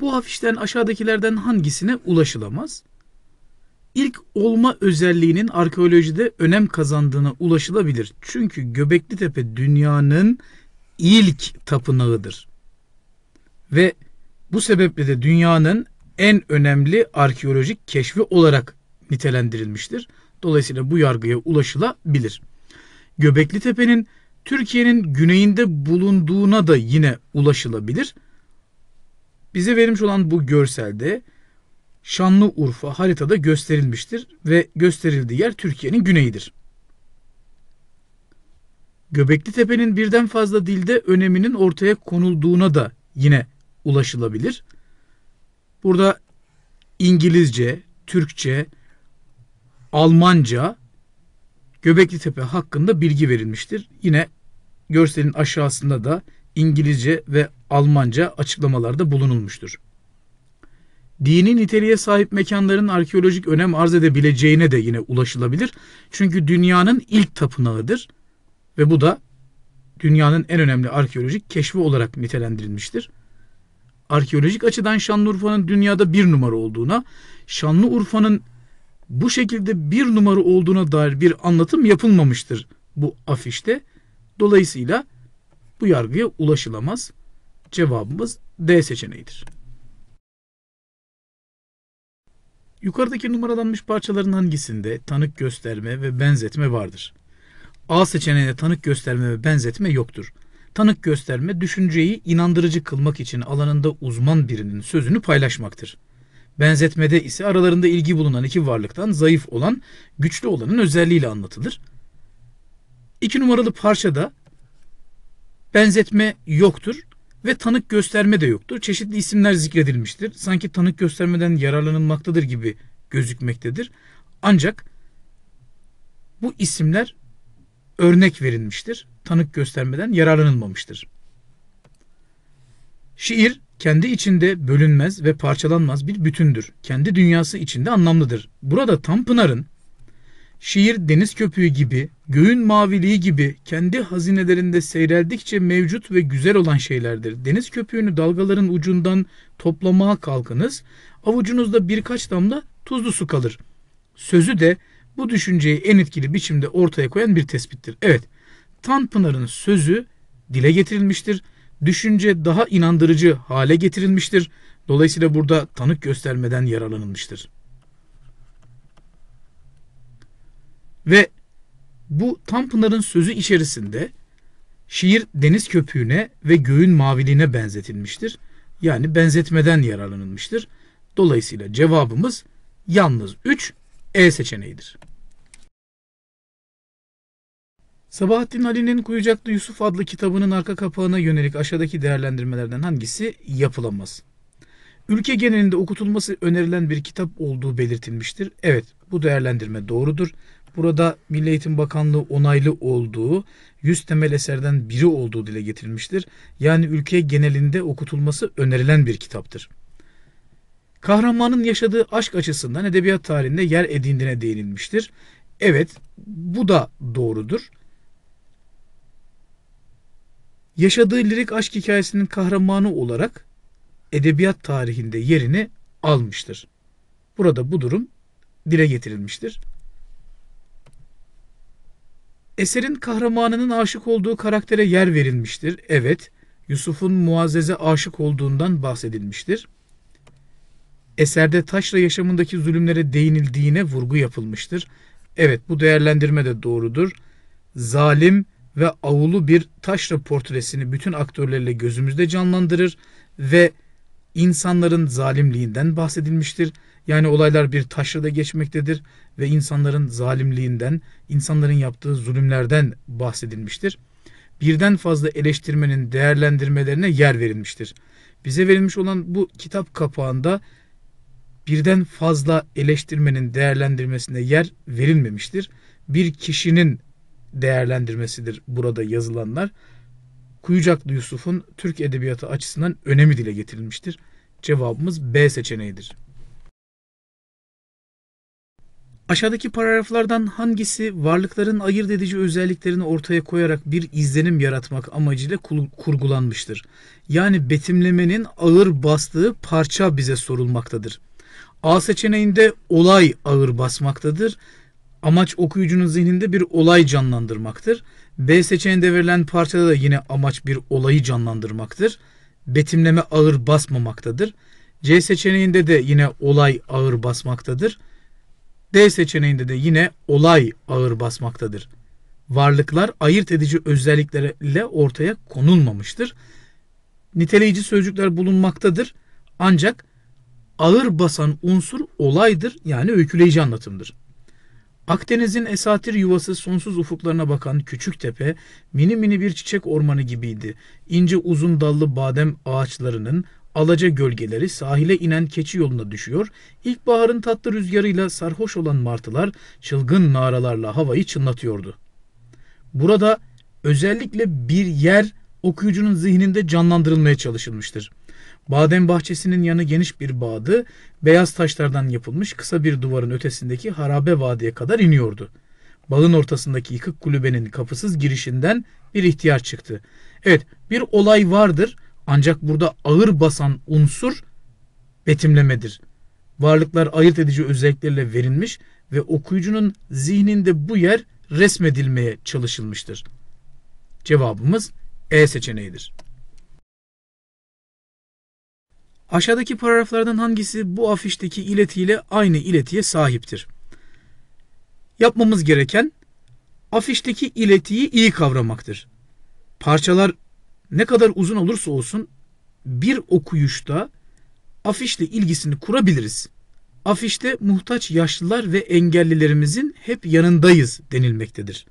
Bu afişten aşağıdakilerden hangisine ulaşılamaz? İlk olma özelliğinin arkeolojide önem kazandığına ulaşılabilir. Çünkü Göbekli Tepe dünyanın ilk tapınağıdır. Ve bu sebeple de dünyanın en önemli arkeolojik keşfi olarak nitelendirilmiştir. Dolayısıyla bu yargıya ulaşılabilir. Göbekli Tepe'nin Türkiye'nin güneyinde bulunduğuna da yine ulaşılabilir. Bize verilmiş olan bu görselde Şanlıurfa haritada gösterilmiştir ve gösterildiği yer Türkiye'nin güneyidir. Göbekli Tepe'nin birden fazla dilde öneminin ortaya konulduğuna da yine ulaşılabilir. Burada İngilizce, Türkçe, Almanca Göbekli Tepe hakkında bilgi verilmiştir. Yine görselin aşağısında da İngilizce ve Almanca açıklamalarda bulunulmuştur. Dini niteliğe sahip mekanların arkeolojik önem arz edebileceğine de yine ulaşılabilir. Çünkü dünyanın ilk tapınağıdır ve bu da dünyanın en önemli arkeolojik keşfi olarak nitelendirilmiştir. Arkeolojik açıdan Şanlıurfa'nın dünyada bir numara olduğuna, Şanlıurfa'nın bu şekilde bir numara olduğuna dair bir anlatım yapılmamıştır bu afişte. Dolayısıyla bu yargıya ulaşılamaz. Cevabımız D seçeneğidir. Yukarıdaki numaralanmış parçaların hangisinde tanık gösterme ve benzetme vardır? A seçeneğinde tanık gösterme ve benzetme yoktur. Tanık gösterme düşünceyi inandırıcı kılmak için alanında uzman birinin sözünü paylaşmaktır. Benzetmede ise aralarında ilgi bulunan iki varlıktan zayıf olan güçlü olanın özelliğiyle anlatılır. İki numaralı parçada benzetme yoktur ve tanık gösterme de yoktur. Çeşitli isimler zikredilmiştir. Sanki tanık göstermeden yararlanılmaktadır gibi gözükmektedir. Ancak bu isimler örnek verilmiştir. Tanık göstermeden yararlanılmamıştır. Şiir kendi içinde bölünmez ve parçalanmaz bir bütündür. Kendi dünyası içinde anlamlıdır. Burada Tanpınar'ın şiir deniz köpüğü gibi, göğün maviliği gibi kendi hazinelerinde seyreldikçe mevcut ve güzel olan şeylerdir. Deniz köpüğünü dalgaların ucundan toplamaya kalkınız, avucunuzda birkaç damla tuzlu su kalır. Sözü de bu düşünceyi en etkili biçimde ortaya koyan bir tespittir. Evet, Tanpınar'ın sözü dile getirilmiştir. Düşünce daha inandırıcı hale getirilmiştir. Dolayısıyla burada tanık göstermeden yararlanılmıştır. Ve bu Tanpınar'ın sözü içerisinde şiir deniz köpüğüne ve göğün maviliğine benzetilmiştir. Yani benzetmeden yararlanılmıştır. Dolayısıyla cevabımız yalnız 3 E seçeneğidir. Sabahattin Ali'nin Kuyucaklı Yusuf adlı kitabının arka kapağına yönelik aşağıdaki değerlendirmelerden hangisi yapılamaz? Ülke genelinde okutulması önerilen bir kitap olduğu belirtilmiştir. Evet, bu değerlendirme doğrudur. Burada Milli Eğitim Bakanlığı onaylı olduğu 100 temel eserden biri olduğu dile getirilmiştir. Yani ülke genelinde okutulması önerilen bir kitaptır. Kahramanın yaşadığı aşk açısından edebiyat tarihinde yer edindiğine değinilmiştir. Evet, bu da doğrudur. Yaşadığı lirik aşk hikayesinin kahramanı olarak edebiyat tarihinde yerini almıştır. Burada bu durum dile getirilmiştir. Eserin kahramanının aşık olduğu karaktere yer verilmiştir. Evet, Yusuf'un Muazzez'e aşık olduğundan bahsedilmiştir. Eserde taşra yaşamındaki zulümlere değinildiğine vurgu yapılmıştır. Evet, bu değerlendirme de doğrudur. Zalim ve avulu bir taşra portresini bütün aktörlerle gözümüzde canlandırır ve insanların zalimliğinden bahsedilmiştir. Yani olaylar bir taşrada geçmektedir ve insanların zalimliğinden, insanların yaptığı zulümlerden bahsedilmiştir. Birden fazla eleştirmenin değerlendirmelerine yer verilmiştir. Bize verilmiş olan bu kitap kapağında birden fazla eleştirmenin değerlendirmesine yer verilmemiştir. Bir kişinin değerlendirmesidir burada yazılanlar. Kuyucaklı Yusuf'un Türk edebiyatı açısından önemi dile getirilmiştir. Cevabımız B seçeneğidir. Aşağıdaki paragraflardan hangisi varlıkların ayırt edici özelliklerini ortaya koyarak bir izlenim yaratmak amacıyla kurgulanmıştır? Yani betimlemenin ağır bastığı parça bize sorulmaktadır. A seçeneğinde olay ağır basmaktadır. Amaç okuyucunun zihninde bir olay canlandırmaktır. B seçeneğinde verilen parçada da yine amaç bir olayı canlandırmaktır. Betimleme ağır basmamaktadır. C seçeneğinde de yine olay ağır basmaktadır. D seçeneğinde de yine olay ağır basmaktadır. Varlıklar ayırt edici özelliklerle ortaya konulmamıştır. Niteleyici sözcükler bulunmaktadır. Ancak ağır basan unsur olaydır yani öyküleyici anlatımdır. Akdeniz'in esatir yuvası sonsuz ufuklarına bakan küçük tepe mini mini bir çiçek ormanı gibiydi. İnce uzun dallı badem ağaçlarının Alaca gölgeleri sahile inen keçi yoluna düşüyor, ilkbaharın tatlı rüzgarıyla sarhoş olan martılar çılgın naralarla havayı çınlatıyordu. Burada özellikle bir yer okuyucunun zihninde canlandırılmaya çalışılmıştır. Badem bahçesinin yanı geniş bir bağdı, beyaz taşlardan yapılmış kısa bir duvarın ötesindeki harabe vadiye kadar iniyordu. Bağın ortasındaki yıkık kulübenin kapısız girişinden bir ihtiyar çıktı. Evet, bir olay vardır ancak burada ağır basan unsur betimlemedir. Varlıklar ayırt edici özelliklerle verilmiş ve okuyucunun zihninde bu yer resmedilmeye çalışılmıştır. Cevabımız E seçeneğidir. Aşağıdaki paragraflardan hangisi bu afişteki iletiyle aynı iletiye sahiptir? Yapmamız gereken afişteki iletiyi iyi kavramaktır. Parçalar ne kadar uzun olursa olsun bir okuyuşta afişle ilgisini kurabiliriz. Afişte muhtaç yaşlılar ve engellilerimizin hep yanındayız denilmektedir.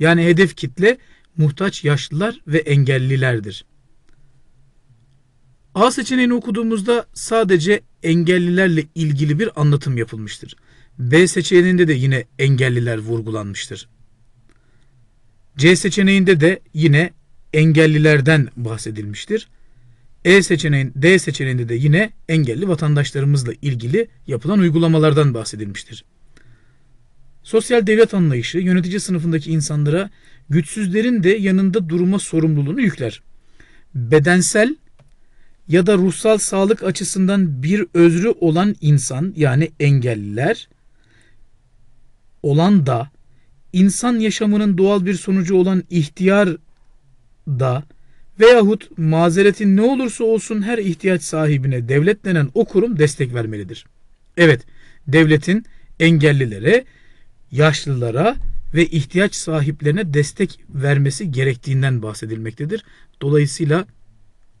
Yani hedef kitle muhtaç yaşlılar ve engellilerdir. A seçeneğini okuduğumuzda sadece engellilerle ilgili bir anlatım yapılmıştır. B seçeneğinde de yine engelliler vurgulanmıştır. C seçeneğinde de yine engellilerden bahsedilmiştir. E seçeneğin, D seçeneğinde de yine engelli vatandaşlarımızla ilgili yapılan uygulamalardan bahsedilmiştir. Sosyal devlet anlayışı yönetici sınıfındaki insanlara güçsüzlerin de yanında durma sorumluluğunu yükler. Bedensel ya da ruhsal sağlık açısından bir özrü olan insan yani engelliler olan da insan yaşamının doğal bir sonucu olan ihtiyar da veyahut mazeretin ne olursa olsun her ihtiyaç sahibine devlet denen o kurum destek vermelidir. Evet, devletin engellilere, yaşlılara ve ihtiyaç sahiplerine destek vermesi gerektiğinden bahsedilmektedir. Dolayısıyla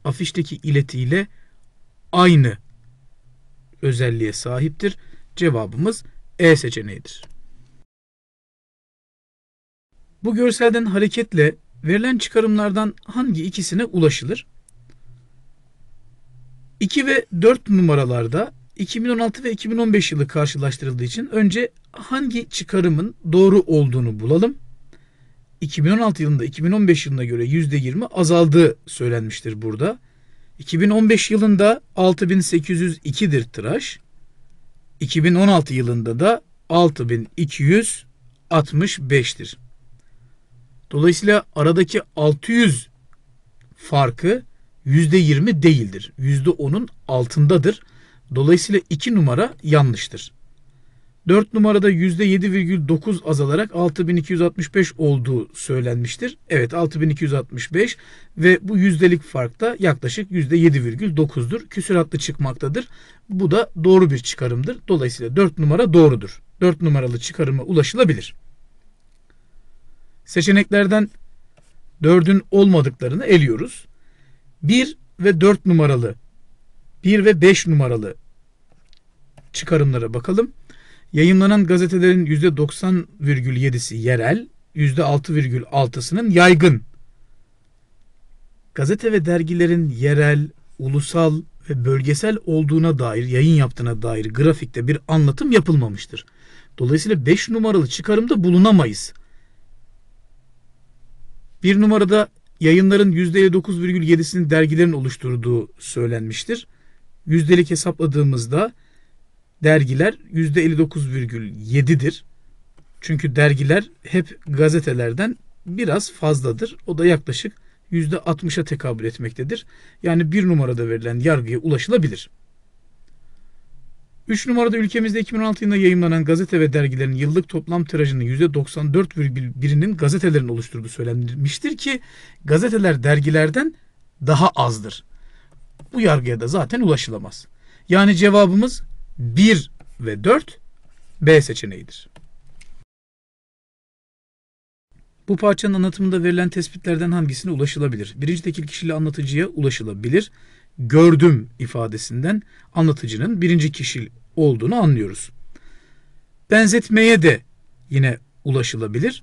afişteki iletiyle aynı özelliğe sahiptir. Cevabımız E seçeneğidir. Bu görselden hareketle Verilen çıkarımlardan hangi ikisine ulaşılır? 2 ve 4 numaralarda 2016 ve 2015 yılı karşılaştırıldığı için önce hangi çıkarımın doğru olduğunu bulalım. 2016 yılında 2015 yılına göre %20 azaldığı söylenmiştir burada. 2015 yılında 6802'dir tıraş. 2016 yılında da 6265'tir. Dolayısıyla aradaki 600 farkı %20 değildir. %10'un altındadır. Dolayısıyla 2 numara yanlıştır. 4 numarada %7,9 azalarak 6265 olduğu söylenmiştir. Evet 6265 ve bu yüzdelik fark da yaklaşık %7,9'dur. Küsuratlı çıkmaktadır. Bu da doğru bir çıkarımdır. Dolayısıyla 4 numara doğrudur. 4 numaralı çıkarıma ulaşılabilir. Seçeneklerden 4'ün olmadıklarını eliyoruz. 1 ve 4 numaralı 1 ve 5 numaralı çıkarımlara bakalım. Yayınlanan gazetelerin %90,7'si yerel, %6,6'sının yaygın. Gazete ve dergilerin yerel, ulusal ve bölgesel olduğuna dair, yayın yaptığına dair grafikte bir anlatım yapılmamıştır. Dolayısıyla 5 numaralı çıkarımda bulunamayız. Bir numarada yayınların %59,7'sini dergilerin oluşturduğu söylenmiştir. Yüzdelik hesapladığımızda dergiler %59,7'dir. Çünkü dergiler hep gazetelerden biraz fazladır. O da yaklaşık %60'a tekabül etmektedir. Yani bir numarada verilen yargıya ulaşılabilir. 3 numarada ülkemizde 2016 yılında yayınlanan gazete ve dergilerin yıllık toplam tirajının %94,1'inin gazetelerin oluşturduğu söylenmiştir ki gazeteler dergilerden daha azdır. Bu yargıya da zaten ulaşılamaz. Yani cevabımız 1 ve 4 B seçeneğidir. Bu parçanın anlatımında verilen tespitlerden hangisine ulaşılabilir? Birinci tekil kişili anlatıcıya ulaşılabilir gördüm ifadesinden anlatıcının birinci kişi olduğunu anlıyoruz. Benzetmeye de yine ulaşılabilir.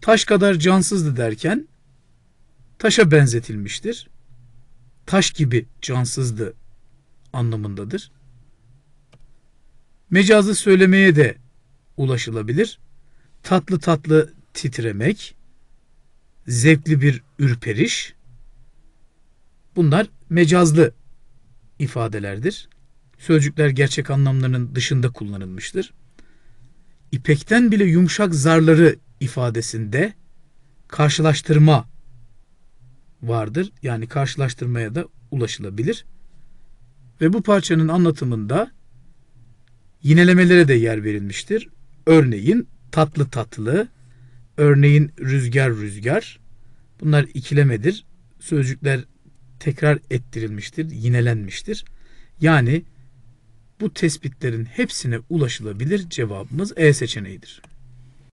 Taş kadar cansızdı derken taşa benzetilmiştir. Taş gibi cansızdı anlamındadır. Mecazı söylemeye de ulaşılabilir. Tatlı tatlı titremek, zevkli bir ürperiş. Bunlar mecazlı ifadelerdir. Sözcükler gerçek anlamlarının dışında kullanılmıştır. İpekten bile yumuşak zarları ifadesinde karşılaştırma vardır. Yani karşılaştırmaya da ulaşılabilir. Ve bu parçanın anlatımında yinelemelere de yer verilmiştir. Örneğin tatlı tatlı, örneğin rüzgar rüzgar. Bunlar ikilemedir. Sözcükler tekrar ettirilmiştir, yinelenmiştir. Yani bu tespitlerin hepsine ulaşılabilir cevabımız E seçeneğidir.